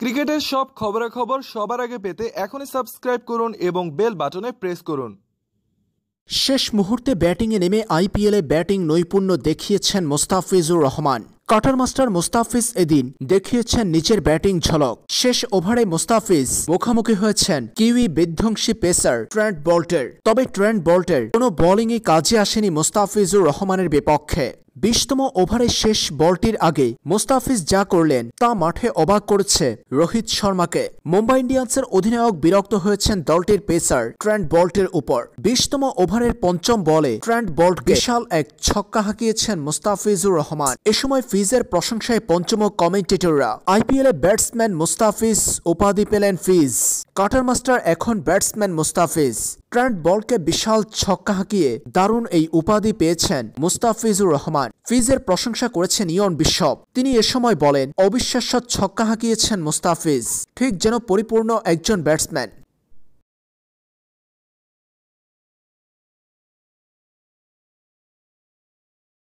ক্রিকেটের সব খবরাখবর সবার আগে পেতে এখনই সাবস্ক্রাইব করুন এবং বেল বাটনে প্রেস করুন শেষ মুহূর্তে ব্যাটিংয়ে নেমে আইপিএলে ব্যাটিং নৈপুণ্য দেখিয়েছেন মোস্তাফিজুর রহমান কাটার মাস্টার মোস্তাফিজ এদিন দেখিয়েছেন নিচের ব্যাটিং ঝলক শেষ ওভারে মোস্তাফিজ মুখোমুখি হয়েছেন কিউই বিধ্বংসী পেসার ট্রেন্ট বল্টের তবে ট্রেন্ট বল্টের কোনো বোলিংই কাজে আসেনি মোস্তাফিজুর রহমানের বিপক্ষে বিশতম ওভারের শেষ বলটির আগে মোস্তাফিজ যা করলেন তা মাঠে অবাক করেছে রোহিত শর্মাকে মুম্বাই ইন্ডিয়ান্সের অধিনায়ক বিরক্ত হয়েছেন দলটির পেসার ট্র্যান্ড বল্টের উপর বিশতম ওভারের পঞ্চম বলে ট্র্যান্ড বল্ট বিশাল এক ছক্কা হাঁকিয়েছেন মোস্তাফিজুর রহমান এ সময় ফিজের প্রশংসায় পঞ্চম কমেন্টেটররা আইপিএলে ব্যাটসম্যান মুস্তাফিজ উপাধি পেলেন ফিজ কাটার মাস্টার এখন ব্যাটসম্যান মুস্তাফিজ ট্রেন্ট বলকে বিশাল ছক্কা হাঁকিয়ে দারুণ এই উপাধি পেয়েছেন মুস্তাফিজুর রহমান ফিজের প্রশংসা করেছেন ইয়ন বিশ্বপ তিনি এ সময় বলেন অবিশ্বাস্য ছক্কা হাঁকিয়েছেন মুস্তাফিজ ঠিক যেন পরিপূর্ণ একজন ব্যাটসম্যান